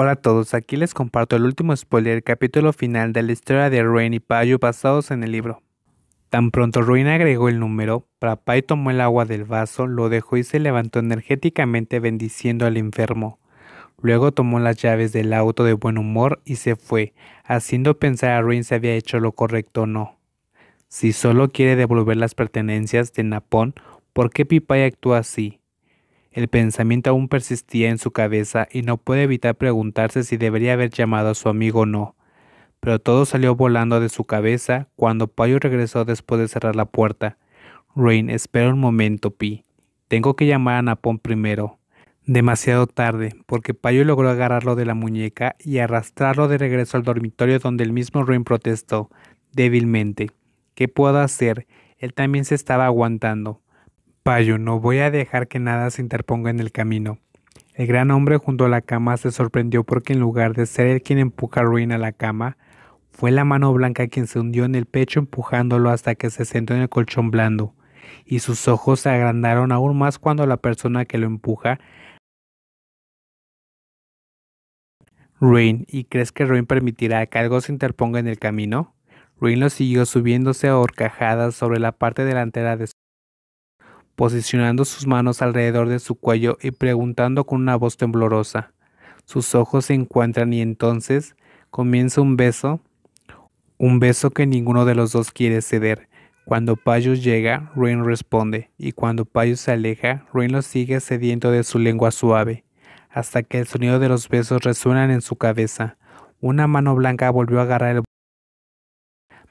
Hola a todos, aquí les comparto el último spoiler del capítulo final de la historia de Rain y Payu basados en el libro. Tan pronto Ruin agregó el número, Prapai tomó el agua del vaso, lo dejó y se levantó energéticamente bendiciendo al enfermo. Luego tomó las llaves del auto de buen humor y se fue, haciendo pensar a Ruin si había hecho lo correcto o no. Si solo quiere devolver las pertenencias de Napón, ¿por qué Pipay actúa así? El pensamiento aún persistía en su cabeza y no puede evitar preguntarse si debería haber llamado a su amigo o no. Pero todo salió volando de su cabeza cuando Payo regresó después de cerrar la puerta. Rain, espera un momento, Pi. Tengo que llamar a Napón primero. Demasiado tarde, porque Payo logró agarrarlo de la muñeca y arrastrarlo de regreso al dormitorio donde el mismo Rain protestó, débilmente. ¿Qué puedo hacer? Él también se estaba aguantando no voy a dejar que nada se interponga en el camino. El gran hombre junto a la cama se sorprendió porque en lugar de ser él quien empuja a Ruin a la cama, fue la mano blanca quien se hundió en el pecho empujándolo hasta que se sentó en el colchón blando, y sus ojos se agrandaron aún más cuando la persona que lo empuja Ruin, ¿y crees que Ruin permitirá que algo se interponga en el camino? Ruin lo siguió subiéndose a horcajadas sobre la parte delantera de su posicionando sus manos alrededor de su cuello y preguntando con una voz temblorosa. Sus ojos se encuentran y entonces comienza un beso, un beso que ninguno de los dos quiere ceder. Cuando Payo llega, Ruin responde, y cuando Payo se aleja, Ruin lo sigue cediendo de su lengua suave, hasta que el sonido de los besos resuenan en su cabeza. Una mano blanca volvió a agarrar el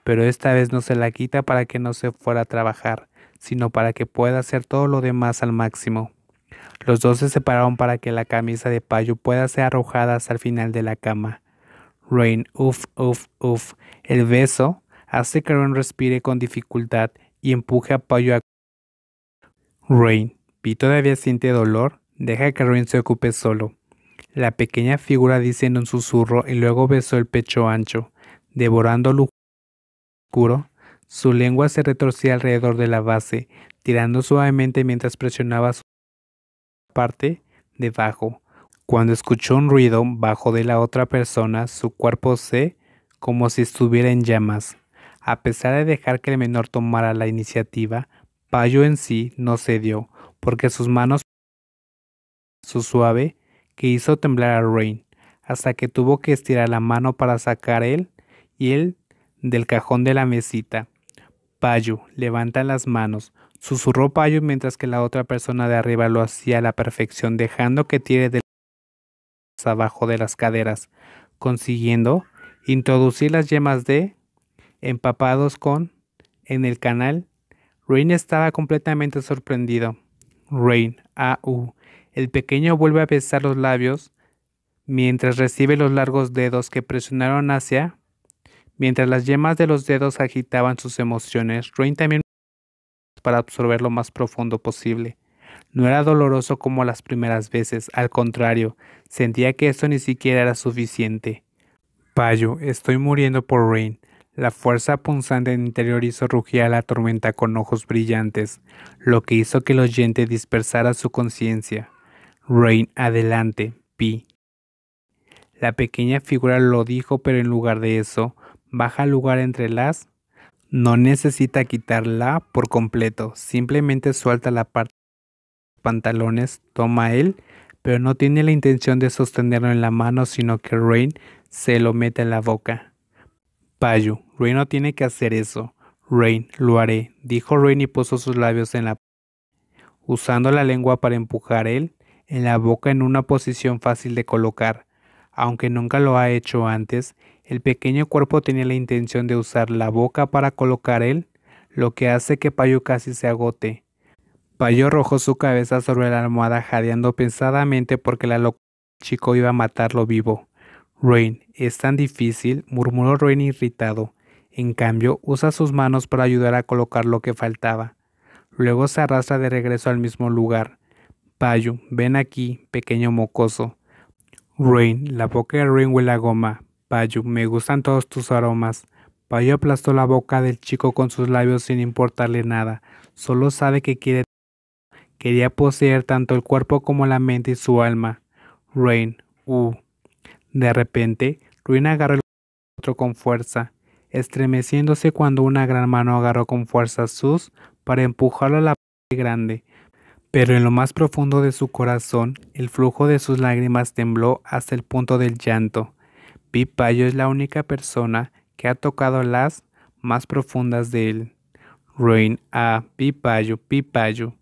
pero esta vez no se la quita para que no se fuera a trabajar sino para que pueda hacer todo lo demás al máximo. Los dos se separaron para que la camisa de payo pueda ser arrojada hasta el final de la cama. Rain, uff, uf, uf El beso hace que Rain respire con dificultad y empuje a payo a... Rain, Pi todavía siente dolor, deja que Rain se ocupe solo. La pequeña figura dice en un susurro y luego besó el pecho ancho, devorando lujo su lengua se retorcía alrededor de la base, tirando suavemente mientras presionaba su parte debajo. Cuando escuchó un ruido bajo de la otra persona, su cuerpo se como si estuviera en llamas. A pesar de dejar que el menor tomara la iniciativa, Payo en sí no cedió, porque sus manos suave que hizo temblar a Rain, hasta que tuvo que estirar la mano para sacar él y él del cajón de la mesita. Payo, levanta las manos, susurró Payo mientras que la otra persona de arriba lo hacía a la perfección, dejando que tire de abajo de las caderas, consiguiendo introducir las yemas de empapados con en el canal. Rain estaba completamente sorprendido. Rain, AU. El pequeño vuelve a besar los labios mientras recibe los largos dedos que presionaron hacia Mientras las yemas de los dedos agitaban sus emociones, Rain también para absorber lo más profundo posible. No era doloroso como las primeras veces, al contrario, sentía que eso ni siquiera era suficiente. Payo, estoy muriendo por Rain. La fuerza punzante el interior hizo rugir a la tormenta con ojos brillantes, lo que hizo que el oyente dispersara su conciencia. Rain, adelante, Pi. La pequeña figura lo dijo, pero en lugar de eso, baja el lugar entre las, no necesita quitarla por completo, simplemente suelta la parte de los pantalones, toma él, pero no tiene la intención de sostenerlo en la mano, sino que Rain se lo mete en la boca. Payu, Rain no tiene que hacer eso. Rain, lo haré, dijo Rain y puso sus labios en la usando la lengua para empujar él en la boca en una posición fácil de colocar, aunque nunca lo ha hecho antes, el pequeño cuerpo tenía la intención de usar la boca para colocar él, lo que hace que Payo casi se agote. Payo arrojó su cabeza sobre la almohada jadeando pensadamente porque la locura chico iba a matarlo vivo. Rain, es tan difícil, murmuró Rain irritado. En cambio, usa sus manos para ayudar a colocar lo que faltaba. Luego se arrastra de regreso al mismo lugar. «Payu, ven aquí, pequeño mocoso. Rain, la boca de Rain huele a goma. Payu, me gustan todos tus aromas. Payo aplastó la boca del chico con sus labios sin importarle nada. Solo sabe que quiere. Quería poseer tanto el cuerpo como la mente y su alma. Rain, uh. De repente, Ruin agarró el otro con fuerza, estremeciéndose cuando una gran mano agarró con fuerza sus para empujarlo a la parte grande. Pero en lo más profundo de su corazón, el flujo de sus lágrimas tembló hasta el punto del llanto. Pipayo es la única persona que ha tocado las más profundas de él. Rain a Pipayo, Pipayo.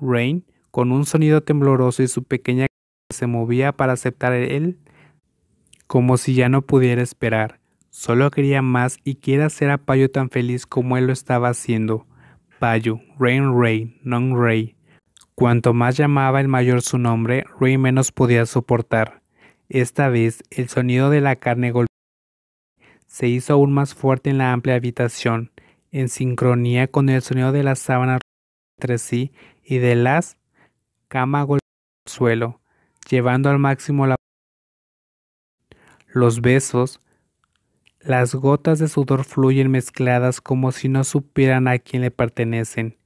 Rain, con un sonido tembloroso y su pequeña se movía para aceptar él, como si ya no pudiera esperar. Solo quería más y quiera hacer a Payo tan feliz como él lo estaba haciendo. Payo, Rain Rey, Non Rey. Cuanto más llamaba el mayor su nombre, Rain menos podía soportar. Esta vez el sonido de la carne golpeada se hizo aún más fuerte en la amplia habitación, en sincronía con el sonido de las sábanas entre sí y de las cama golpeando el suelo, llevando al máximo la los besos, las gotas de sudor fluyen mezcladas como si no supieran a quién le pertenecen.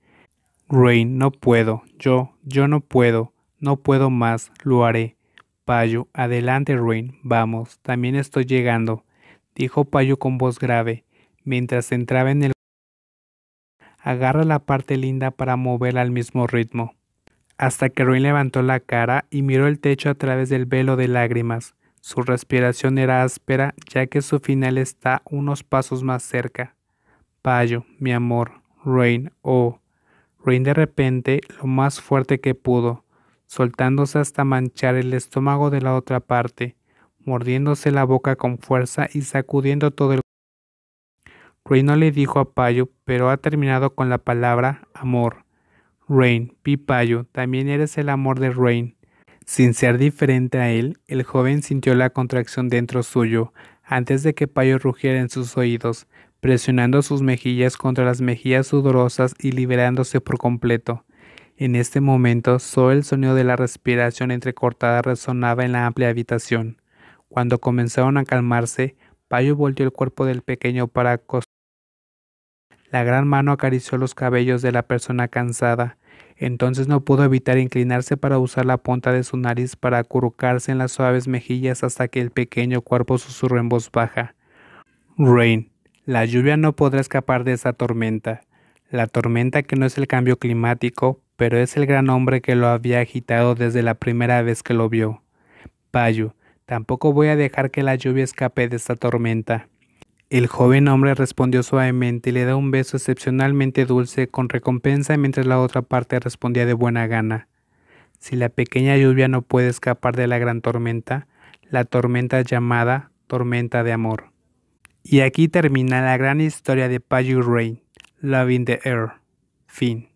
Rain, no puedo, yo, yo no puedo, no puedo más, lo haré. Payo, adelante, Ruin, vamos, también estoy llegando, dijo Payo con voz grave, mientras entraba en el... Agarra la parte linda para mover al mismo ritmo. Hasta que Ruin levantó la cara y miró el techo a través del velo de lágrimas. Su respiración era áspera, ya que su final está unos pasos más cerca. Payo, mi amor, Ruin, oh. Rain de repente, lo más fuerte que pudo soltándose hasta manchar el estómago de la otra parte, mordiéndose la boca con fuerza y sacudiendo todo el Rey no le dijo a Payo, pero ha terminado con la palabra amor. Rain, Pi Payo, también eres el amor de Rain. Sin ser diferente a él, el joven sintió la contracción dentro suyo, antes de que Payo rugiera en sus oídos, presionando sus mejillas contra las mejillas sudorosas y liberándose por completo. En este momento solo el sonido de la respiración entrecortada resonaba en la amplia habitación. Cuando comenzaron a calmarse, Payo volteó el cuerpo del pequeño para acostarse. La gran mano acarició los cabellos de la persona cansada. Entonces no pudo evitar inclinarse para usar la punta de su nariz para acurrucarse en las suaves mejillas hasta que el pequeño cuerpo susurró en voz baja. Rain, la lluvia no podrá escapar de esa tormenta. La tormenta que no es el cambio climático, pero es el gran hombre que lo había agitado desde la primera vez que lo vio. Payo, tampoco voy a dejar que la lluvia escape de esta tormenta. El joven hombre respondió suavemente y le da un beso excepcionalmente dulce con recompensa mientras la otra parte respondía de buena gana. Si la pequeña lluvia no puede escapar de la gran tormenta, la tormenta llamada tormenta de amor. Y aquí termina la gran historia de Payu Rain, Love in the Air. Fin.